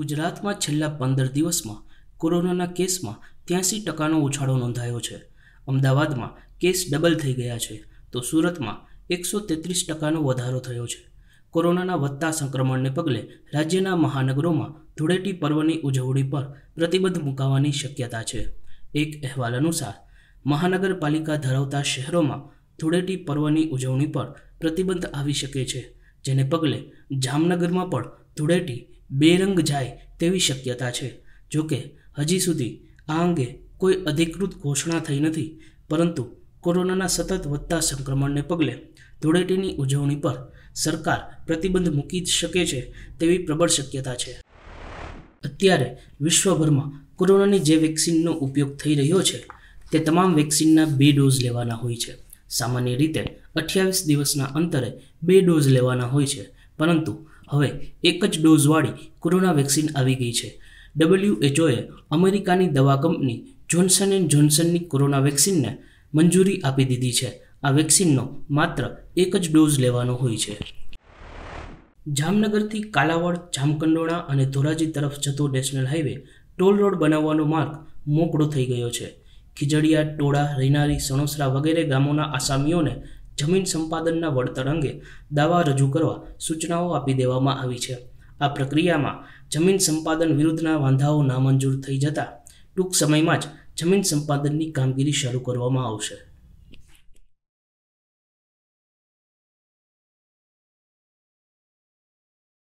ગુજરાતમાં છેલ્લા પંદર દિવસમાં કોરોનાના કેસમાં ત્યાંસી ટકાનો ઉછાળો નોંધાયો છે અમદાવાદમાં કેસ ડબલ થઈ ગયા છે તો સુરતમાં એકસો તેત્રીસ ટકાનો વધારો થયો છે કોરોનાના વધતા સંક્રમણને પગલે રાજ્યના મહાનગરોમાં ધૂળેટી પર્વની ઉજવણી પર પ્રતિબંધ મૂકાવાની શક્યતા છે એક અહેવાલ અનુસાર મહાનગરપાલિકા ધરાવતા શહેરોમાં ધૂળેટી પર્વની ઉજવણી પર પ્રતિબંધ આવી શકે છે જેને પગલે જામનગરમાં પણ ધૂળેટી બેરંગ જાય તેવી શક્યતા છે જોકે હજી સુધી આ અંગે કોઈ અધિકૃત ઘોષણા થઈ નથી પરંતુ કોરોનાના સતત વધતા સંક્રમણને પગલે ધૂળેટીની ઉજવણી પર સરકાર પ્રતિબંધ મૂકી શકે છે તેવી પ્રબળ શક્યતા છે અત્યારે વિશ્વભરમાં કોરોનાની જે વેક્સિનનો ઉપયોગ થઈ રહ્યો છે તે તમામ વેક્સિનના બે ડોઝ લેવાના હોય છે સામાન્ય રીતે અઠ્યાવીસ દિવસના અંતરે બે ડોઝ લેવાના હોય છે પરંતુ હવે એક જ ડોઝવાળી કોરોના વેક્સિન આવી ગઈ છે ડબલ્યુએચઓએ અમેરિકાની દવા કંપની જોન્સન એન્ડ જોન્સનની કોરોના વેક્સિનને મંજૂરી આપી દીધી છે આ વેક્સિનનો માત્ર એક જ ડોઝ લેવાનો હોય છે જામનગરથી કાલાવડ જામકંડોળા અને ધોરાજી તરફ જતો નેશનલ હાઈવે ટોલ રોડ બનાવવાનો માર્ગ મોકળો થઈ ગયો છે ખીજડીયા ટોળા રૈનારી સણોસરા વગેરે ગામોના આસામીઓને જમીન સંપાદનના વળતર અંગે દાવા રજૂ કરવા સૂચનાઓ આપી દેવામાં આવી છે આ પ્રક્રિયામાં જમીન સંપાદન વિરુદ્ધના વાંધાઓ નામંજૂર થઈ જતા ટૂંક સમયમાં જ જમીન સંપાદનની કામગીરી શરૂ કરવામાં આવશે